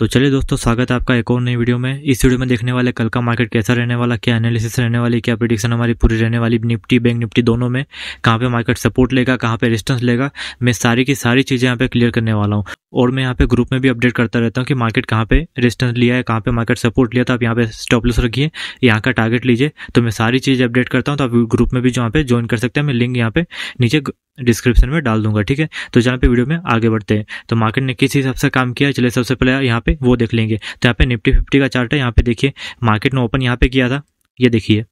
तो चलिए दोस्तों स्वागत है आपका एक और नई वीडियो में इस वीडियो में देखने वाले कल का मार्केट कैसा रहने वाला क्या एनालिसिस रहने वाली क्या प्रिडिक्शन हमारी पूरी रहने वाली निफ्टी बैंक निफ्टी दोनों में कहाँ पे मार्केट सपोर्ट लेगा कहाँ पे रेजिस्टेंस लेगा मैं सारी की सारी चीज़ें यहाँ पे क्लियर करने वाला हूँ और मैं यहाँ पे ग्रुप में भी अपडेट करता रहता हूँ कि मार्केट कहाँ पे रेजिस्टेंस लिया है कहाँ पे मार्केट सपोर्ट लिया तो आप यहाँ पे स्टॉप लॉस रखिए यहाँ का टारगेट लीजिए तो मैं सारी चीज़ अपडेट करता हूँ तो आप ग्रुप में भी जहाँ पे ज्वाइन कर सकते हैं मैं लिंक यहाँ पे नीचे डिस्क्रिप्शन में डाल दूंगा ठीक है तो जहाँ पे वीडियो में आगे बढ़ते हैं तो मार्केट ने किस हिसाब से काम किया चले सबसे पहले यहाँ पे पे वो देख लेंगे तो यहाँ पे निफ्टी फिफ्टी का चार्ट है यहाँ पे देखिए मार्केट ने ओपन यहाँ पे किया था ये देखिए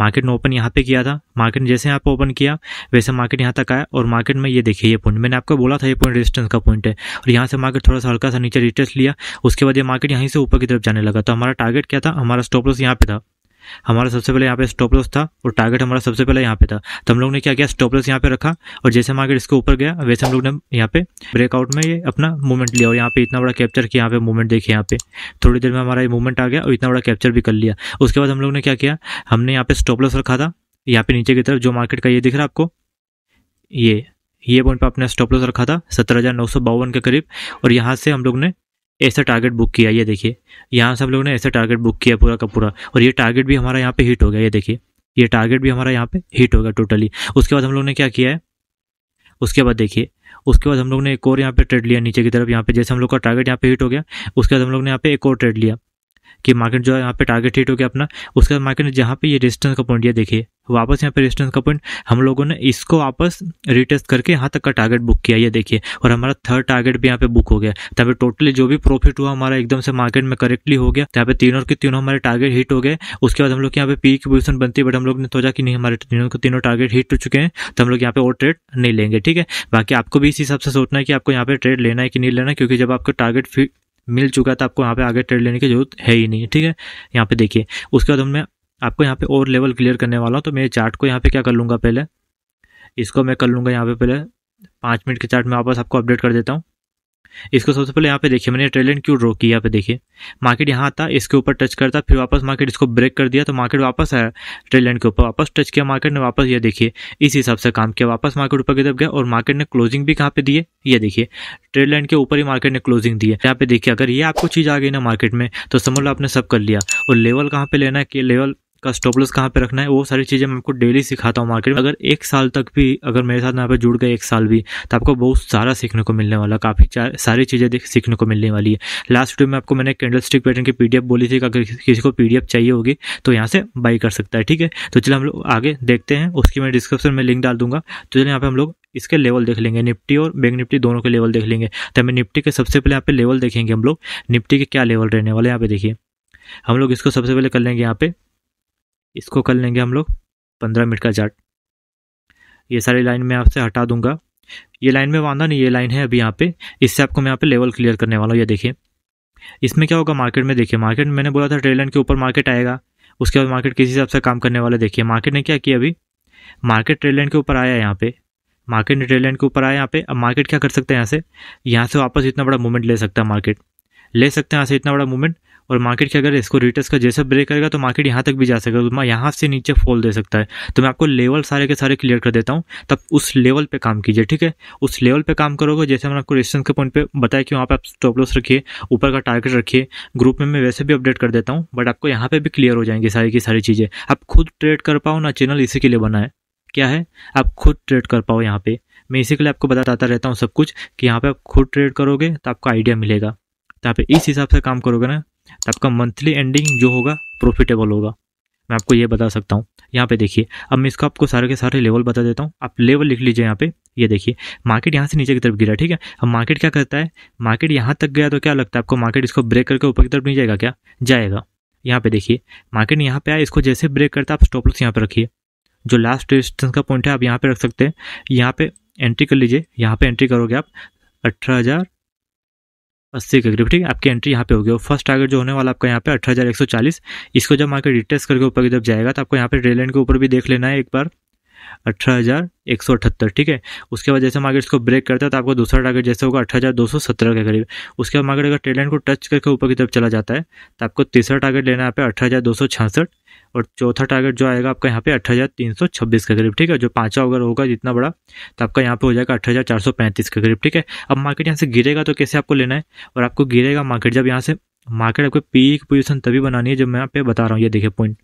मार्केट ने ओपन यहाँ पे किया था मार्केट ने जैसे यहाँ पे ओपन किया वैसे मार्केट यहाँ तक आया और मार्केट में ये देखिए ये पॉइंट मैंने आपको बोला था ये पॉइंट रेजिस्टेंस का पॉइंट है और यहाँ से मार्केट थोड़ा सा हल्का सा नीचे रिटेस्ट लिया उसके बाद ये मार्केट यहीं से ऊपर की तरफ जाने लगा तो हमारा टारगेट क्या था हमारा स्टॉप लॉस यहाँ पे था हमारा सबसे पहले यहाँ पे स्टॉप लॉस था और टारगेट हमारा सबसे पहले यहाँ पे था तो हम लोग ने क्या किया स्टॉप लॉस यहाँ पे रखा और जैसे मार्केट इसके ऊपर गया वैसे हम लोग ने यहाँ पे ब्रेकआउट में ये अपना मूवमेंट लिया और यहाँ पे इतना बड़ा कैप्चर किया यहाँ पे मूवमेंट देखे यहाँ पे थोड़ी देर में हमारा ये मूवमेंट आ गया और इतना बड़ा कैप्चर भी कर लिया उसके बाद हम लोग ने क्या किया हमने यहाँ पे स्टॉप लॉस रखा था यहाँ पे नीचे की तरफ जो मार्केट का ये दिख रहा आपको ये ये पॉइंट पे आपने स्टॉप लॉस रखा था सत्रह हज़ार नौ सौ बावन के करीब और यहाँ से हम लोग ने ऐसा टारगेट बुक किया ये देखिए यहाँ सब लोगों ने ऐसा टारगेट बुक किया पूरा का पूरा और ये टारगेट भी हमारा यहाँ पे हिट हो गया ये देखिए ये टारगेट भी हमारा यहाँ पे हिट हो गया टोटली उसके बाद हम लोग ने क्या किया है उसके बाद देखिए उसके बाद हम लोग ने एक और यहाँ पे ट्रेड लिया नीचे की तरफ यहाँ पे जैसे हम लोग का टारगेट यहाँ पे हिट हो गया उसके बाद हम लोग ने यहाँ पे एक और ट्रेड लिया कि मार्केट जो है यहाँ पे टारगेट हिट हो गया अपना उसके बाद मार्केट ने जहाँ पे ये रेजिस्टेंस का पॉइंट दिया देखिए वापस यहाँ पे रेजिस्टेंस का पॉइंट हम लोगों ने इसको वापस रिटेस्ट करके यहाँ तक का टारगेट बुक किया ये देखिए और हमारा थर्ड टारगेट भी यहाँ पे बुक हो गया तब तो टोटली जो भी प्रॉफिट हुआ हमारा एकदम से मार्केट में करेक्टली हो गया तो यहाँ पे तीनों के तीनों हमारे टारगेट हिट हो गए उसके बाद हम लोग यहाँ पे पी की पोजिशन बनती है बट हम लोग ने सोचा कि नहीं हमारे तीनों के तीनों टारगेट हिट हो चुके हैं तो हम लोग यहाँ पे और ट्रेड नहीं लेंगे ठीक है बाकी आपको भी इस हिसाब से सोचना है कि आपको यहाँ पे ट्रेड लेना है कि नहीं लेना है क्योंकि जब आपका टारगेट मिल चुका था तो आपको यहाँ पे आगे ट्रेड लेने की जरूरत है ही नहीं ठीक है यहाँ पे देखिए उसके बाद हमने आपको यहाँ पे और लेवल क्लियर करने वाला हूँ तो मेरे चार्ट को यहाँ पे क्या कर लूँगा पहले इसको मैं कर लूँगा यहाँ पे पहले पाँच मिनट के चार्ट में वापस आपको अपडेट कर देता हूँ इसको सबसे पहले यहाँ पे देखिए मैंने ट्रेलेंड क्यों ड्रॉ की यहाँ पे देखिए मार्केट यहाँ आता इसके ऊपर टच करता फिर वापस मार्केट इसको ब्रेक कर दिया तो मार्केट वापस आया ट्रेलेंड के ऊपर वापस टच किया मार्केट ने वापस ये देखिए इस हिसाब से काम किया वापस मार्केट ऊपर की तरफ गया और मार्केट ने क्लोजिंग भी कहाँ पे दिए ये देखिए ट्रेलेंड के ऊपर ही मार्केट ने क्लोजिंग दी है यहाँ पे देखिए अगर ये आपको चीज़ आ गई ना मार्केट में तो समझ लो आपने सब कर लिया और लेवल कहाँ पे लेना है कि लेवल उसका स्टॉप लॉस कहाँ पे रखना है वो सारी चीज़ें मैं आपको डेली सिखाता हूँ मार्केट में अगर एक साल तक भी अगर मेरे साथ यहाँ पे जुड़ गए एक साल भी तो आपको बहुत सारा सीखने को मिलने वाला काफ़ी सारी चीज़ें सीखने को मिलने वाली है लास्ट वीडियो में आपको मैंने कैंडल स्टिक पैटर्न की पी बोली थी कि अगर किसी को पी चाहिए होगी तो यहाँ से बाई कर सकता है ठीक है तो चलिए हम लोग आगे देखते हैं उसकी मैं डिस्क्रिप्शन में लिंक डाल दूंगा तो चलिए यहाँ पे हम लोग इसके लेवल देख लेंगे निफ्टी और बैंक निफ्टी दोनों के लेवल देख लेंगे तो हमें निफ्टी के सबसे पहले यहाँ पे लेवल देखेंगे हम लोग निफ्टी के क्या लेवल रहने वाले यहाँ पे देखिए हम लोग इसको सबसे पहले कर लेंगे यहाँ पे इसको कर लेंगे हम लोग पंद्रह मिनट का जाट ये सारी लाइन मैं आपसे हटा दूंगा ये लाइन में बांधा नहीं ये लाइन है अभी यहाँ पे इससे आपको मैं यहाँ पे लेवल क्लियर करने वाला हूँ ये देखिए इसमें क्या होगा मार्केट में देखिए मार्केट में मैंने बोला था ट्रेड लाइन के ऊपर मार्केट आएगा उसके बाद मार्केट किसी हिसाब से काम करने वाला देखिए मार्केट ने क्या किया अभी मार्केट ट्रेड लाइन के ऊपर आया यहाँ पे मार्केट ने ट्रेड लाइन के ऊपर आया यहाँ पे अब मार्केट क्या कर सकते हैं यहाँ से यहाँ से वापस इतना बड़ा मूवमेंट ले सकता है मार्केट ले सकते हैं यहाँ से इतना बड़ा मूवमेंट और मार्केट के अगर इसको रिटर्स का जैसा ब्रेक करेगा तो मार्केट यहाँ तक भी जा सकेगा यहाँ से नीचे फॉल दे सकता है तो मैं आपको लेवल सारे के सारे क्लियर कर देता हूँ तब उस लेवल पर काम कीजिए ठीक है उस लेवल पर काम करोगे जैसे मैंने आपको रेजिस्टेंस के पॉइंट पर बताया कि वहाँ पर आप स्टॉप लॉस रखिए ऊपर का टारगेट रखिए ग्रुप में मैं वैसे भी अपडेट कर देता हूँ बट आपको यहाँ पर भी क्लियर हो जाएंगी सारी की सारी चीज़ें आप खुद ट्रेड कर पाओ ना चैनल इसी के लिए बना है क्या है आप खुद ट्रेड कर पाओ यहाँ पे मैं इसी के लिए आपको बताता रहता हूँ सब कुछ कि यहाँ पे आप खुद ट्रेड करोगे तो आपको आइडिया मिलेगा तो आप इस हिसाब से काम करोगे ना तो आपका मंथली एंडिंग जो होगा प्रॉफिटेबल होगा मैं आपको ये बता सकता हूँ यहाँ पे देखिए अब मैं इसको आपको सारे के सारे लेवल बता देता हूँ आप लेवल लिख लीजिए यहाँ पे ये देखिए मार्केट यहाँ से नीचे की तरफ गिरा ठीक है अब मार्केट क्या करता है मार्केट यहाँ तक गया तो क्या लगता है आपको मार्केट इसको ब्रेक करके ऊपर की तरफ नहीं जाएगा क्या जाएगा यहाँ पे देखिए मार्केट यहाँ पे आया इसको जैसे ब्रेक करता है आप स्टॉप लॉस यहाँ पर रखिए जो लास्ट रेजिस्टेंस का पॉइंट है आप यहाँ पे रख सकते हैं यहाँ पे एंट्री कर लीजिए यहाँ पे एंट्री करोगे आप अठारह हज़ार अस्सी के करीब ठीक है आपकी एंट्री यहाँ पे होगी और फर्स्ट टारगेट जो होने वाला आपका यहाँ पे अठारह इसको जब मार्केट रिटेस्ट करके ऊपर की जब जाएगा तो आपको यहाँ पे रेलैंड के ऊपर भी देख लेना है एक बार अठारह हज़ार एक सौ अठहत्तर ठीक है उसके बाद जैसे मार्केट इसको ब्रेक करता है तो आपको दूसरा टारगेट जैसे होगा अठारह हज़ार दो सौ सत्रह के करीब उसके बाद मार्केट अगर ट्रेलैंड को टच करके ऊपर की तरफ चला जाता है तो आपको तीसरा टारगेट लेना है यहाँ पे अठारह हज़ार दो सौ छियासठ और चौथा टारगेट जो आएगा आपका यहाँ पे अठ हज़ार तीन सौ छब्बीस के करीब ठीक है जो पाँचा अगर होगा जितना बड़ा तो आपका यहाँ पे हो जाएगा अठ हज़ार चार सौ पैंतीस के करीब ठीक है अब मार्केट यहाँ से गिरेगा तो कैसे आपको लेना है और आपको गिरेगा मार्केट जब यहाँ से मार्केट आपको पी की पोजिशन तभी बनानी है जब मैं यहाँ पे बता रहा हूँ ये देखिए पॉइंट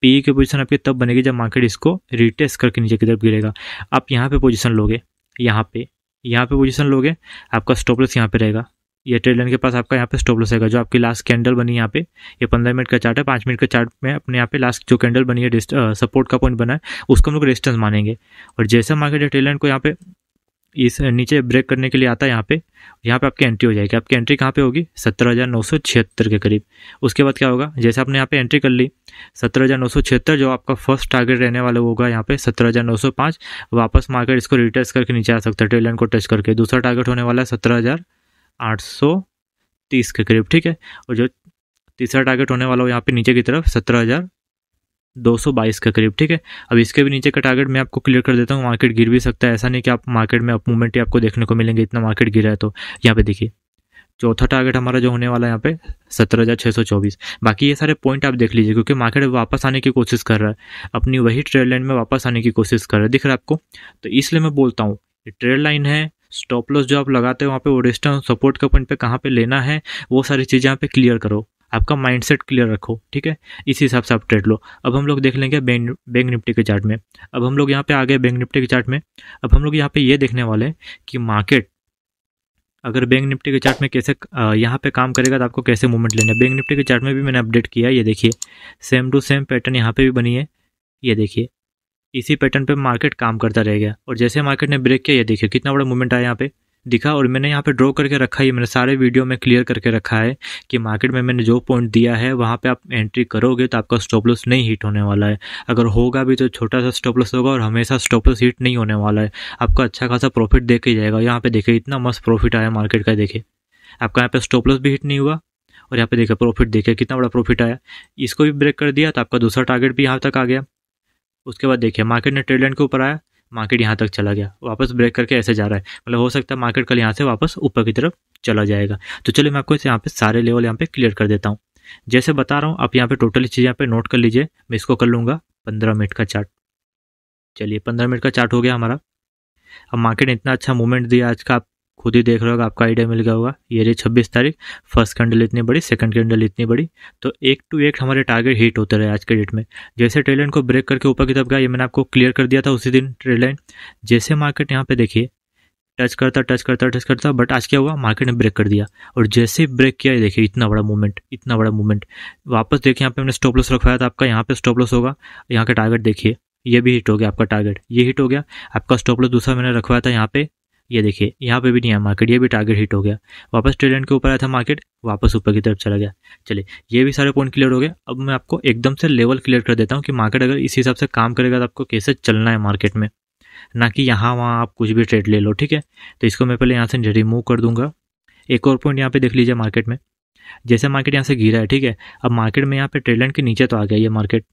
पी की पोजीशन आपकी तब बनेगी जब मार्केट इसको रिटेस्ट करके नीचे की तरफ गिरेगा आप यहाँ पे पोजीशन लोगे यहाँ पे यहाँ पे पोजीशन लोगे आपका स्टॉप लॉस यहाँ पे रहेगा ये ट्रेड लाइन के पास आपका यहाँ पे स्टॉप लॉस आएगा जो आपकी लास्ट कैंडल बनी यहाँ पे ये पंद्रह मिनट का चार्ट है पाँच मिनट का चार्ट में अपने यहाँ पे लास्ट जो कैंडल बनी है सपोर्ट का पॉइंट बना है उसको हम लोग रेजिस्टेंस मानेंगे और जैसा मार्केट ट्रेड लाइन को यहाँ पे इस नीचे ब्रेक करने के लिए आता है यहाँ पे यहाँ पे आपकी एंट्री हो जाएगी आपकी एंट्री कहाँ पे होगी सत्रह हज़ार नौ सौ छिहत्तर के करीब उसके बाद क्या होगा जैसे आपने यहाँ पे एंट्री कर ली सत्रह हज़ार नौ सौ छिहत्तर जो आपका फर्स्ट टारगेट रहने वाला होगा यहाँ पे सत्रह हज़ार नौ सौ पाँच वापस मार्केट इसको रिटेस्ट करके नीचे आ सकता है लाइन को टच करके दूसरा टारगेट होने वाला है सत्रह हज़ार आठ सौ तीस के करीब ठीक है और जो तीसरा टारगेट होने वाला हो यहाँ पे नीचे की तरफ सत्रह हज़ार दो सौ बाईस के करीब ठीक है अब इसके भी नीचे का टारगेट मैं आपको क्लियर कर देता हूँ मार्केट गिर भी सकता है ऐसा नहीं कि आप मार्केट में अप मूवमेंट ही आपको देखने को मिलेंगे इतना मार्केट गिरा है तो यहाँ पे देखिए चौथा टारगेट हमारा जो होने वाला है यहाँ पे सत्रह हज़ार छः सौ चौबीस बाकी ये सारे पॉइंट आप देख लीजिए क्योंकि मार्केट वापस आने की कोशिश कर रहा है अपनी वही ट्रेड लाइन में वापस आने की कोशिश कर रहा है दिख रहा है आपको तो इसलिए मैं बोलता हूँ ट्रेड लाइन है स्टॉप लॉस जो आप लगाते हो वहाँ पे वो रेस्टेंस सपोर्ट का पॉइंट पे कहाँ पे लेना है वो सारी चीज़ें यहाँ पे क्लियर करो आपका माइंडसेट क्लियर रखो ठीक है इस हिसाब से आप ट्रेड लो अब हम लोग देख लेंगे बैंक बैंक निफ्टी के चार्ट में अब हम लोग यहाँ पे आ गए बैंक निफ्टी के चार्ट में अब हम लोग यहाँ पे ये देखने वाले हैं कि मार्केट अगर बैंक निफ्टी के चार्ट में कैसे यहाँ पे काम करेगा तो आपको कैसे मूवमेंट लेना है बैंक निफ्टी के चार्ट में भी मैंने अपडेट किया है ये देखिए सेम टू सेम पैटर्न यहाँ पे भी बनी है ये देखिए इसी पैटर्न पे मार्केट काम करता रह गया और जैसे मार्केट ने ब्रेक किया ये देखिए कितना बड़ा मूवमेंट आया यहाँ पे दिखा और मैंने यहाँ पे ड्रॉ करके रखा है मैंने सारे वीडियो में क्लियर करके रखा है कि मार्केट में मैंने जो पॉइंट दिया है वहाँ पे आप एंट्री करोगे तो आपका स्टॉप लॉस नहीं हिट होने वाला है अगर होगा भी तो छोटा सा स्टॉप लॉस होगा और हमेशा स्टॉप लॉस हिट नहीं होने वाला है आपका अच्छा खासा प्रॉफिट देख ही जाएगा यहाँ पे देखिए इतना मस्त प्रॉफिट आया मार्केट का देखिए आपका यहाँ पे स्टॉप लॉस भी हिट नहीं हुआ और यहाँ पे देखिए प्रॉफिट देखिए कितना बड़ा प्रॉफिट आया इसको भी ब्रेक कर दिया तो आपका दूसरा टारगेट भी यहाँ तक आ गया उसके बाद देखिए मार्केट ने ट्रेड लाइन के ऊपर आया मार्केट यहाँ तक चला गया वापस ब्रेक करके ऐसे जा रहा है मतलब हो सकता है मार्केट कल यहाँ से वापस ऊपर की तरफ चला जाएगा तो चलिए मैं आपको यहाँ पे सारे लेवल यहाँ पे क्लियर कर देता हूँ जैसे बता रहा हूँ आप यहाँ पे टोटल चीज़ यहाँ पे नोट कर लीजिए मैं इसको कर लूँगा पंद्रह मिनट का चार्ट चलिए पंद्रह मिनट का चार्ट हो गया हमारा अब मार्केट ने इतना अच्छा मूवमेंट दिया आज का आप खुद ही देख रहे होगा आपका आइडिया मिल गया होगा ये रही छब्बीस तारीख फर्स्ट कैंडल इतनी बड़ी सेकंड कैंडल इतनी बड़ी तो एक टू एक हमारे टारगेट हिट होते रहे आज के डेट में जैसे ट्रेलाइन को ब्रेक करके ऊपर की तरफ गया ये मैंने आपको क्लियर कर दिया था उसी दिन ट्रेलाइन जैसे मार्केट यहाँ पे देखिए टच करता टच करता टच करता बट आज क्या हुआ मार्केट ने ब्रेक कर दिया और जैसे ब्रेक किया देखिए इतना बड़ा मूवमेंट इतना बड़ा मूवमेंट वापस देखिए यहाँ पे हमने स्टॉप लॉस रखवाया था आपका यहाँ पे स्टॉप लॉस होगा यहाँ का टारगेट देखिए ये भी हिट हो गया आपका टारगेट ये हिट हो गया आपका स्टॉप लॉस दूसरा मैंने रखवाया था यहाँ पे ये देखिए यहाँ पे भी नहीं है मार्केट ये भी टारगेट हिट हो गया वापस ट्रेलेंड के ऊपर आया था मार्केट वापस ऊपर की तरफ चला गया चलिए ये भी सारे पॉइंट क्लियर हो गए अब मैं आपको एकदम से लेवल क्लियर कर देता हूँ कि मार्केट अगर इस हिसाब से काम करेगा तो आपको कैसे चलना है मार्केट में ना कि यहाँ वहाँ आप कुछ भी ट्रेड ले लो ठीक है तो इसको मैं पहले यहाँ से रिमूव कर दूंगा एक और पॉइंट यहाँ पर देख लीजिए मार्केट में जैसे मार्केट यहाँ से गिरा है ठीक है अब मार्केट में यहाँ पर ट्रेलेंड के नीचे तो आ गया ये मार्केट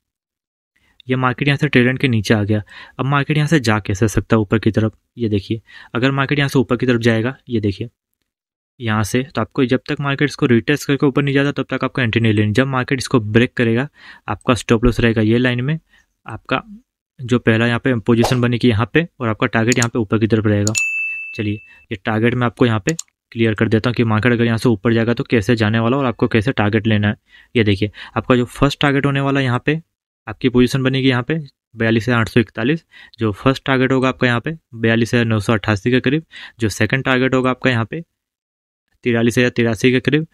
ये मार्केट यहाँ से ट्रेडेंट के नीचे आ गया अब मार्केट यहाँ से जा कैसे सकता है ऊपर की तरफ ये देखिए अगर मार्केट यहाँ से ऊपर की तरफ जाएगा ये देखिए यहाँ से तो आपको जब तक मार्केट इसको रिटेस्ट करके ऊपर नहीं जाता तब तक आपको एंट्री नहीं लेनी जब मार्केट इसको ब्रेक करेगा आपका स्टॉप लॉस रहेगा ये लाइन में आपका जो पहला यहाँ पे पोजीशन बनेगी यहाँ पे और आपका टारगेट यहाँ पे ऊपर की तरफ रहेगा चलिए ये टारगेट मैं आपको यहाँ पे क्लियर कर देता हूँ कि मार्केट अगर यहाँ से ऊपर जाएगा तो कैसे जाने वाला और आपको कैसे टारगेट लेना है ये देखिए आपका जो फर्स्ट टारगेट होने वाला यहाँ पे आपकी पोजीशन बनेगी यहाँ पे बयालीस हज़ार आठ सौ इकतालीस जो फर्स्ट टारगेट होगा आपका यहाँ पे बयालीस हज़ार नौ सौ अट्ठासी के करीब जो सेकंड टारगेट होगा आपका यहाँ पे तिरालीस हज़ार तिरासी के करीब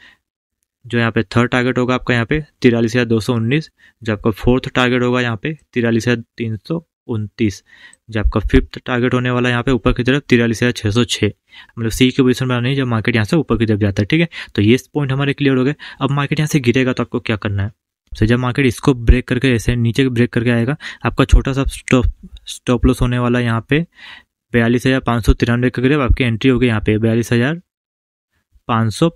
जो यहाँ पे थर्ड टारगेट होगा आपका यहाँ पे तिरालीस हज़ार दो सौ उन्नीस जो आपका फोर्थ टारगेट होगा यहाँ पे तिरालीस हज़ार तीन सौ उनतीस जो आपका फिफ्थ टारगेट होने वाला यहाँ पे ऊपर की तरफ तिरालीस हज़ार छः सौ छः मतलब सी की पोजीशन बनानी है जब मार्केट यहाँ से ऊपर की तरफ जाता है ठीक है तो ये पॉइंट हमारे क्लियर हो गए अब मार्केट यहाँ से गिरेगा तो आपको क्या करना है सो जब मार्केट इसको ब्रेक करके ऐसे नीचे ब्रेक करके आएगा आपका छोटा सा स्टॉप स्टॉप लॉस होने वाला यहाँ पे बयालीस हज़ार पाँच सौ तिरानवे के करीब आपकी एंट्री होगी यहाँ पे बयालीस हज़ार पाँच सौ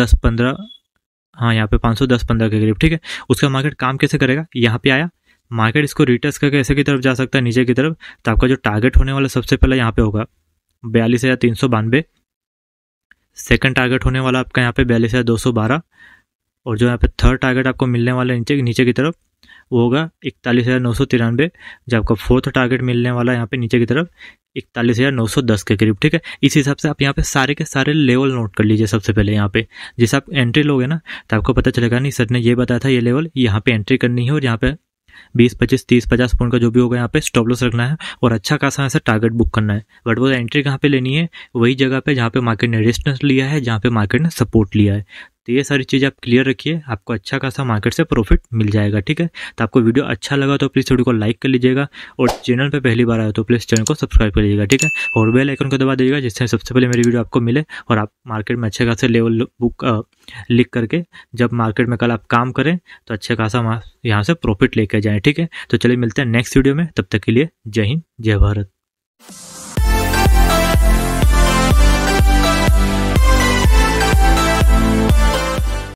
दस पंद्रह हाँ यहाँ पे पाँच सौ दस पंद्रह के करीब ठीक है उसका मार्केट काम कैसे करेगा यहाँ पे आया मार्केट इसको रिटर्स करके ऐसे की तरफ जा सकता है नीचे की तरफ तो आपका जो टारगेट होने वाला सबसे पहले यहाँ पे होगा बयालीस हज़ार तीन सौ बानवे सेकेंड टारगेट होने वाला आपका यहाँ पे बयालीस हज़ार दो सौ बारह और जो यहाँ पे थर्ड टारगेट आपको मिलने वाला है नीचे नीचे की तरफ वो होगा इकतालीस हज़ार नौ सौ तिरानवे जो आपका फोर्थ टारगेट मिलने वाला है यहाँ पे नीचे की तरफ इकतालीस हज़ार नौ सौ दस के करीब ठीक है इस हिसाब से आप यहाँ पे सारे के सारे लेवल नोट कर लीजिए सबसे पहले यहाँ पे जैसे आप एंट्री लोगे ना तो आपको पता चलेगा नहीं सर ने ये बताया था ये लेवल यहाँ पे एंट्री करनी है और यहाँ पे बीस पच्चीस तीस पचास पॉइंट का जो भी होगा यहाँ पे स्टॉप लॉस रखना है और अच्छा खासा ऐसा टारगेट बुक करना है बट वो एंट्री कहाँ पे लेनी है वही जगह पे जहाँ पे मार्केट ने रेजिस्टेंस लिया है जहाँ पे मार्केट ने सपोर्ट लिया है तो ये सारी चीज़ आप क्लियर रखिए आपको अच्छा खासा मार्केट से प्रॉफिट मिल जाएगा ठीक है तो आपको वीडियो अच्छा लगा तो प्लीज़ वीडियो को लाइक कर लीजिएगा और चैनल पर पहली बार आए तो प्लीज़ चैनल को सब्सक्राइब कर लीजिएगा ठीक है और बेल आइकन को दबा दीजिएगा जिससे सबसे पहले मेरी वीडियो आपको मिले और आप मार्केट में अच्छे खासे लेवल बुक लिख करके जब मार्केट में कल आप काम करें तो अच्छा खासा यहाँ से प्रॉफिट लेकर जाएँ ठीक है तो चलिए मिलते हैं नेक्स्ट वीडियो में तब तक के लिए जय हिंद जय भारत